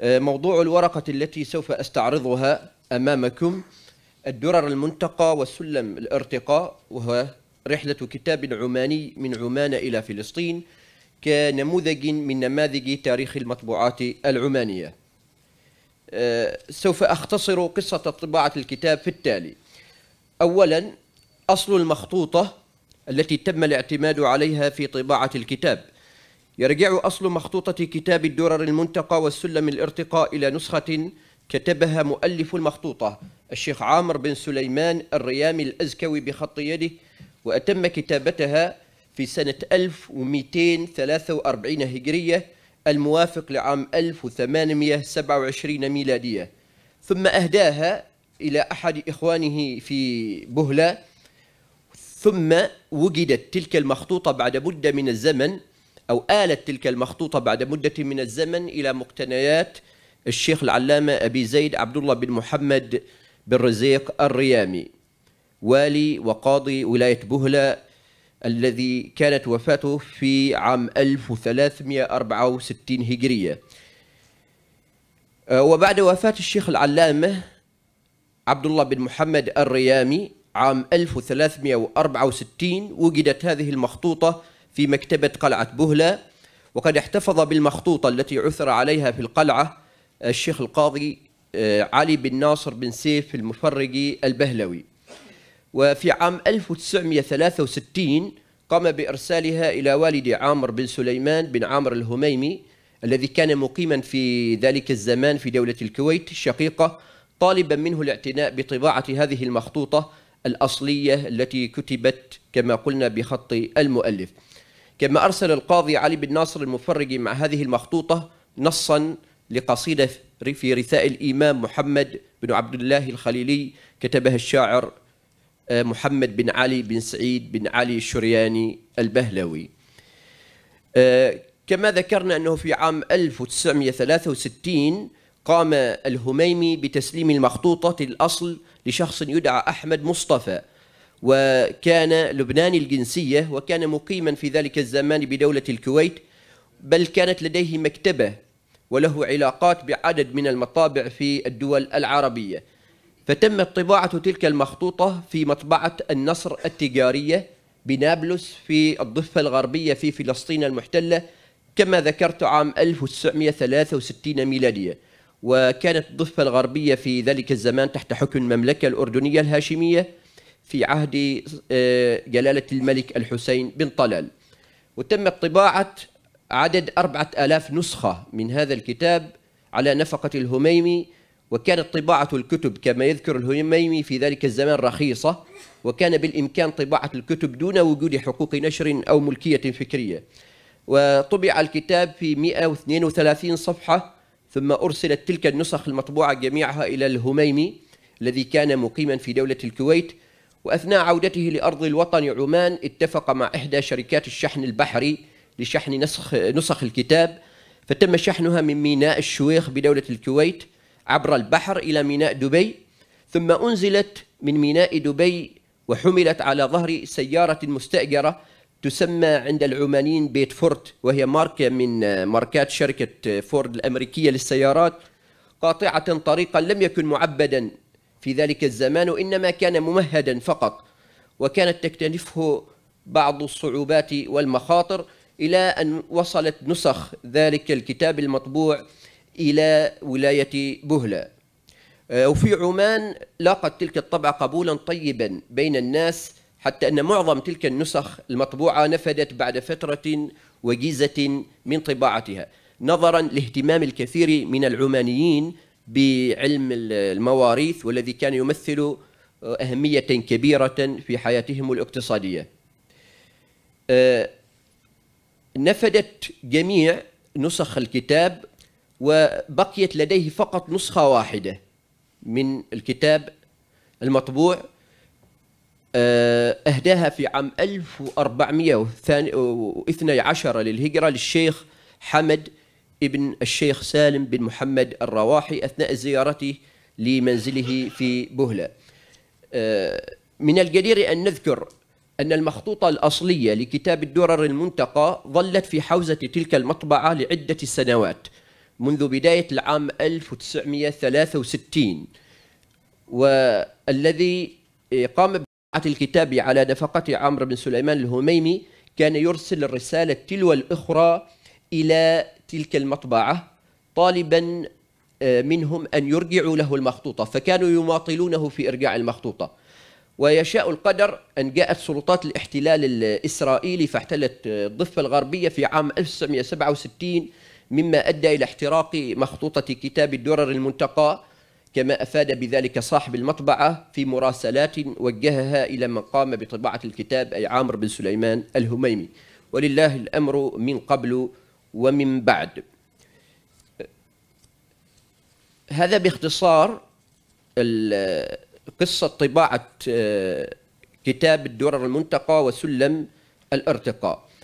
آه، موضوع الورقة التي سوف أستعرضها أمامكم الدرر المنتقى وسلم الارتقاء وهو رحلة كتاب عماني من عمان إلى فلسطين كنموذج من نماذج تاريخ المطبوعات العمانية آه، سوف أختصر قصة طباعة الكتاب في التالي أولا أصل المخطوطة التي تم الاعتماد عليها في طباعة الكتاب يرجع أصل مخطوطة كتاب الدرر المنتقى والسلم الارتقاء إلى نسخة كتبها مؤلف المخطوطة الشيخ عامر بن سليمان الريامي الأزكوي بخط يده وأتم كتابتها في سنة 1243 هجرية الموافق لعام 1827 ميلادية ثم أهداها إلى أحد إخوانه في بهلة ثم وجدت تلك المخطوطة بعد مدة من الزمن أو آلت تلك المخطوطة بعد مدة من الزمن إلى مقتنيات الشيخ العلامة أبي زيد عبد الله بن محمد بن رزيق الريامي والي وقاضي ولاية بهلة الذي كانت وفاته في عام 1364 هجرية آه، وبعد وفاة الشيخ العلامة عبد الله بن محمد الريامي عام 1364 وجدت هذه المخطوطة في مكتبة قلعة بهلة وقد احتفظ بالمخطوطة التي عثر عليها في القلعة آه، الشيخ القاضي آه، علي بن ناصر بن سيف المفرقي البهلوي وفي عام 1963 قام بإرسالها إلى والد عامر بن سليمان بن عامر الهميمي الذي كان مقيما في ذلك الزمان في دولة الكويت الشقيقة طالبا منه الاعتناء بطباعة هذه المخطوطة الأصلية التي كتبت كما قلنا بخط المؤلف كما أرسل القاضي علي بن ناصر المفرج مع هذه المخطوطة نصا لقصيدة في رثاء الإمام محمد بن عبد الله الخليلي كتبها الشاعر آه، محمد بن علي بن سعيد بن علي الشرياني البهلوي آه، كما ذكرنا أنه في عام 1963 قام الهميمي بتسليم المخطوطة الأصل لشخص يدعى أحمد مصطفى وكان لبناني الجنسية وكان مقيما في ذلك الزمان بدولة الكويت بل كانت لديه مكتبة وله علاقات بعدد من المطابع في الدول العربية فتمت طباعة تلك المخطوطة في مطبعة النصر التجارية بنابلس في الضفة الغربية في فلسطين المحتلة كما ذكرت عام 1963 ميلادية وكانت الضفة الغربية في ذلك الزمان تحت حكم المملكة الأردنية الهاشمية في عهد آه، جلالة الملك الحسين بن طلال وتمت طباعة عدد أربعة آلاف نسخة من هذا الكتاب على نفقة الهميمي وكانت طباعة الكتب كما يذكر الهميمي في ذلك الزمان رخيصة وكان بالإمكان طباعة الكتب دون وجود حقوق نشر أو ملكية فكرية وطبع الكتاب في 132 صفحة ثم أرسلت تلك النسخ المطبوعة جميعها إلى الهميمي الذي كان مقيما في دولة الكويت وأثناء عودته لأرض الوطن عمان اتفق مع إحدى شركات الشحن البحري لشحن نسخ, نسخ الكتاب فتم شحنها من ميناء الشويخ بدولة الكويت عبر البحر إلى ميناء دبي ثم أنزلت من ميناء دبي وحملت على ظهر سيارة مستأجرة تسمى عند العمانيين بيت فورت وهي ماركة من ماركات شركة فورد الأمريكية للسيارات قاطعة طريقا لم يكن معبدا في ذلك الزمان وإنما كان ممهدا فقط وكانت تكتنفه بعض الصعوبات والمخاطر إلى أن وصلت نسخ ذلك الكتاب المطبوع إلى ولاية بهلة آه، وفي عمان لاقت تلك الطبعة قبولا طيبا بين الناس حتى أن معظم تلك النسخ المطبوعة نفدت بعد فترة وجيزة من طباعتها نظرا لاهتمام الكثير من العمانيين بعلم المواريث والذي كان يمثل آه، أهمية كبيرة في حياتهم الاقتصادية آه، نفدت جميع نسخ الكتاب وبقيت لديه فقط نسخة واحدة من الكتاب المطبوع آه، أهداها في عام 1412 للهجرة للشيخ حمد ابن الشيخ سالم بن محمد الرواحي أثناء زيارته لمنزله في بهلة آه، من الجدير أن نذكر أن المخطوطة الأصلية لكتاب الدرر المنتقى ظلت في حوزة تلك المطبعة لعدة سنوات منذ بداية العام 1963 والذي آه، قام بطبعة الكتاب على نفقة عمرو بن سليمان الهميمي كان يرسل الرسالة تلو الأخرى إلى تلك المطبعة طالبا آه، منهم أن يرجعوا له المخطوطة فكانوا يماطلونه في إرجاع المخطوطة ويشاء القدر أن جاءت سلطات الاحتلال الإسرائيلي فاحتلت آه، الضفة الغربية في عام 1967 مما أدى إلى احتراق مخطوطة كتاب الدرر المنتقى كما أفاد بذلك صاحب المطبعة في مراسلات وجهها إلى من قام بطباعة الكتاب أي عامر بن سليمان الهميمي ولله الأمر من قبل ومن بعد هذا باختصار قصة طباعة آه، كتاب الدرر المنتقى وسلم الارتقاء